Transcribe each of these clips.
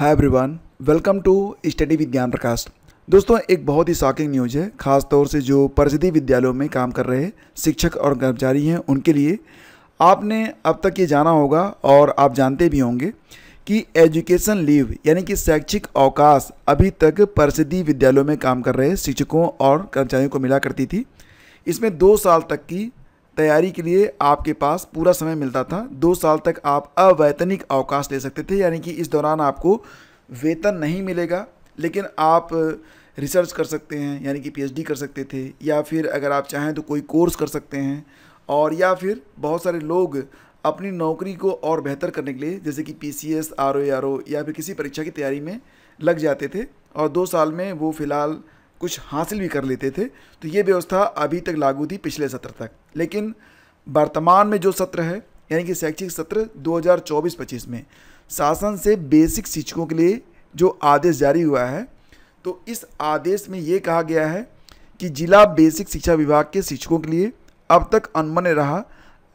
hi everyone welcome to study Vigyan Prakash दोस्तों एक बहुत ही शॉकिंग न्यूज है खास तौर से जो परिषदीय विद्यालयों में काम कर रहे शिक्षक और कर्मचारी हैं उनके लिए आपने अब तक ये जाना होगा और आप जानते भी होंगे कि एजुकेशन लीव यानी कि शैक्षिक अवकाश अभी तक परिषदीय विद्यालयों में काम कर रहे शिक्षकों और कर्मचारियों को मिला करती थी इसमें दो साल तक की तैयारी के लिए आपके पास पूरा समय मिलता था दो साल तक आप अवैतनिक अवकाश ले सकते थे यानी कि इस दौरान आपको वेतन नहीं मिलेगा लेकिन आप रिसर्च कर सकते हैं यानी कि पीएचडी कर सकते थे या फिर अगर आप चाहें तो कोई कोर्स कर सकते हैं और या फिर बहुत सारे लोग अपनी नौकरी को और बेहतर करने के लिए जैसे कि P C S R O R O या फिर किसी परीक्षा की तैयारी में लग जाते थे और दो साल में वो फ़िलहाल कुछ हासिल भी कर लेते थे तो ये व्यवस्था अभी तक लागू थी पिछले सत्र तक लेकिन वर्तमान में जो सत्र है यानी कि शैक्षिक सत्र 2024-25 में शासन से बेसिक शिक्षकों के लिए जो आदेश जारी हुआ है तो इस आदेश में ये कहा गया है कि जिला बेसिक शिक्षा विभाग के शिक्षकों के लिए अब तक अनुमन्य रहा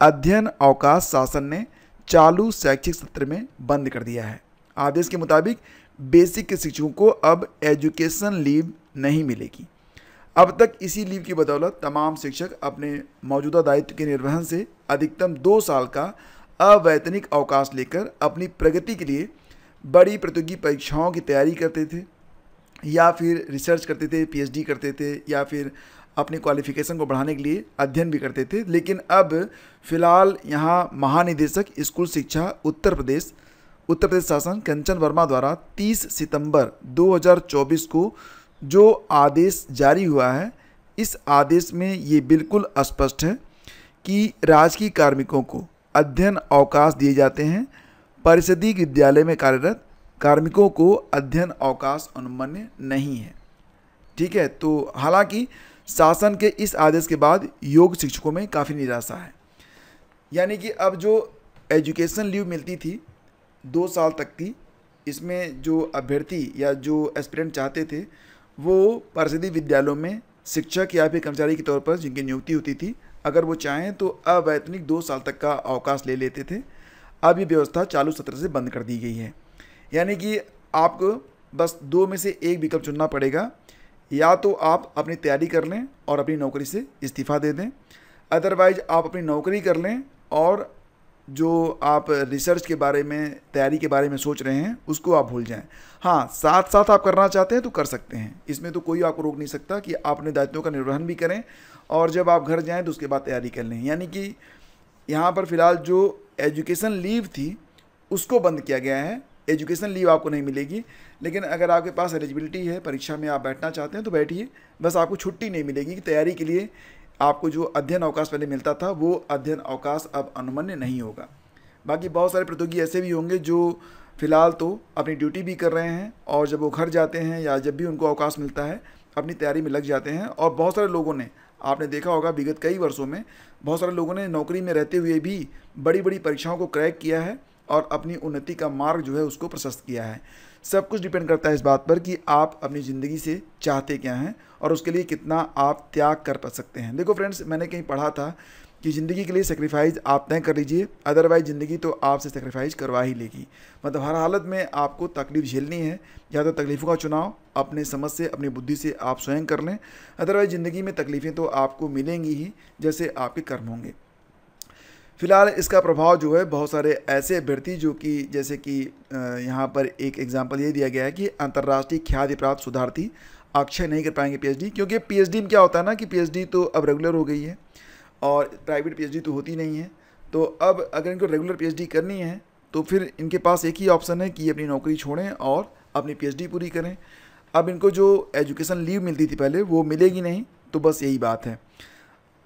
अध्ययन अवकाश शासन ने चालू शैक्षिक सत्र में बंद कर दिया है आदेश के मुताबिक बेसिक के शिक्षकों को अब एजुकेशन लीव नहीं मिलेगी अब तक इसी लीव की बदौलत तमाम शिक्षक अपने मौजूदा दायित्व के निर्वहन से अधिकतम दो साल का अवैतनिक अवकाश लेकर अपनी प्रगति के लिए बड़ी प्रतियोगी परीक्षाओं की तैयारी करते थे या फिर रिसर्च करते थे पीएचडी करते थे या फिर अपनी क्वालिफिकेशन को बढ़ाने के लिए अध्ययन भी करते थे लेकिन अब फ़िलहाल यहाँ महानिदेशक स्कूल शिक्षा उत्तर प्रदेश उत्तर प्रदेश शासन कंचन वर्मा द्वारा 30 सितंबर 2024 को जो आदेश जारी हुआ है इस आदेश में ये बिल्कुल स्पष्ट है कि राजकीय कार्मिकों को अध्ययन अवकाश दिए जाते हैं परिषदीय विद्यालय में कार्यरत कार्मिकों को अध्ययन अवकाश अनुमन्य नहीं है ठीक है तो हालांकि शासन के इस आदेश के बाद योग शिक्षकों में काफ़ी निराशा है यानी कि अब जो एजुकेशन लीव मिलती थी दो साल तक थी इसमें जो अभ्यर्थी या जो एस्पिरेंट चाहते थे वो पार्षदी विद्यालयों में शिक्षक या फिर कर्मचारी के तौर पर जिनकी नियुक्ति होती थी अगर वो चाहें तो अवैतनिक दो साल तक का अवकाश ले लेते थे अब ये व्यवस्था चालू सत्र से बंद कर दी गई है यानी कि आपको बस दो में से एक विकल्प चुनना पड़ेगा या तो आप अपनी तैयारी कर लें और अपनी नौकरी से इस्तीफ़ा दे दें अदरवाइज आप अपनी नौकरी कर लें और जो आप रिसर्च के बारे में तैयारी के बारे में सोच रहे हैं उसको आप भूल जाएं हाँ साथ साथ आप करना चाहते हैं तो कर सकते हैं इसमें तो कोई आपको रोक नहीं सकता कि आप अपने दायित्वों का निर्वहन भी करें और जब आप घर जाएं तो उसके बाद तैयारी कर लें यानी कि यहाँ पर फ़िलहाल जो एजुकेशन लीव थी उसको बंद किया गया है एजुकेशन लीव आपको नहीं मिलेगी लेकिन अगर आपके पास एलिजिबिलिटी है परीक्षा में आप बैठना चाहते हैं तो बैठिए बस आपको छुट्टी नहीं मिलेगी कि तैयारी के लिए आपको जो अध्ययन अवकाश पहले मिलता था वो अध्ययन अवकाश अब अनुमन्य नहीं होगा बाकी बहुत सारे प्रतियोगी ऐसे भी होंगे जो फिलहाल तो अपनी ड्यूटी भी कर रहे हैं और जब वो घर जाते हैं या जब भी उनको अवकाश मिलता है अपनी तैयारी में लग जाते हैं और बहुत सारे लोगों ने आपने देखा होगा विगत कई वर्षों में बहुत सारे लोगों ने नौकरी में रहते हुए भी बड़ी बड़ी परीक्षाओं को क्रैक किया है और अपनी उन्नति का मार्ग जो है उसको प्रशस्त किया है सब कुछ डिपेंड करता है इस बात पर कि आप अपनी ज़िंदगी से चाहते क्या हैं और उसके लिए कितना आप त्याग कर पा सकते हैं देखो फ्रेंड्स मैंने कहीं पढ़ा था कि ज़िंदगी के लिए सेक्रीफाइस आप तय कर लीजिए अदरवाइज ज़िंदगी तो आपसे सेक्रीफाइस करवा ही लेगी मतलब हर हालत में आपको तकलीफ झेलनी है या तो तकलीफ़ों का चुनाव अपने समझ से अपनी बुद्धि से आप स्वयं कर लें अदरवाइज ज़िंदगी में तकलीफ़ें तो आपको मिलेंगी ही जैसे आपके कर्म होंगे फिलहाल इसका प्रभाव जो है बहुत सारे ऐसे अभ्यर्थी जो कि जैसे कि यहाँ पर एक एग्जाम्पल ये दिया गया है कि अंतर्राष्ट्रीय ख्याति प्राप्त सुधार्थी अक्षय नहीं कर पाएंगे पीएचडी क्योंकि पीएचडी में क्या होता है ना कि पीएचडी तो अब रेगुलर हो गई है और प्राइवेट पीएचडी तो होती नहीं है तो अब अगर इनको रेगुलर पी करनी है तो फिर इनके पास एक ही ऑप्शन है कि अपनी नौकरी छोड़ें और अपनी पी पूरी करें अब इनको जो एजुकेशन लीव मिलती थी पहले वो मिलेगी नहीं तो बस यही बात है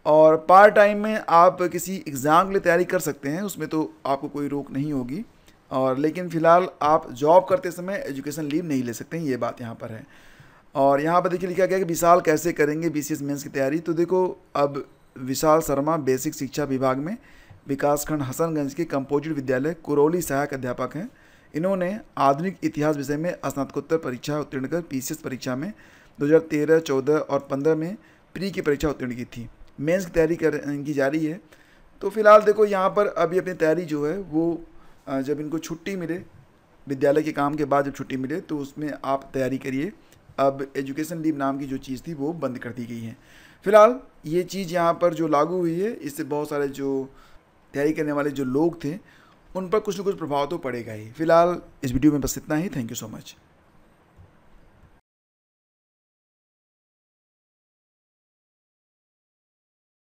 और पार्ट टाइम में आप किसी एग्ज़ाम के लिए तैयारी कर सकते हैं उसमें तो आपको कोई रोक नहीं होगी और लेकिन फ़िलहाल आप जॉब करते समय एजुकेशन लीव नहीं ले सकते हैं ये बात यहाँ पर है और यहाँ पर देखिए लिखा गया कि विशाल कैसे करेंगे बी सी की तैयारी तो देखो अब विशाल शर्मा बेसिक शिक्षा विभाग में विकासखंड हसनगंज के कंपोजिट विद्यालय कुरौली सहायक अध्यापक हैं इन्होंने आधुनिक इतिहास विषय में स्नातकोत्तर परीक्षा उत्तीर्ण कर पी परीक्षा में 2013, 14 और 15 में प्री की परीक्षा उत्तीर्ण की थी मेंस की तैयारी कर की जा रही है तो फिलहाल देखो यहाँ पर अभी अपनी तैयारी जो है वो जब इनको छुट्टी मिले विद्यालय के काम के बाद जब छुट्टी मिले तो उसमें आप तैयारी करिए अब एजुकेशन लीव नाम की जो चीज़ थी वो बंद कर दी गई है फिलहाल ये चीज़ यहाँ पर जो लागू हुई है इससे बहुत सारे जो तैयारी करने वाले जो लोग थे उन पर कुछ ना कुछ प्रभाव तो पड़ेगा ही फिलहाल इस वीडियो में बस इतना ही थैंक यू सो मच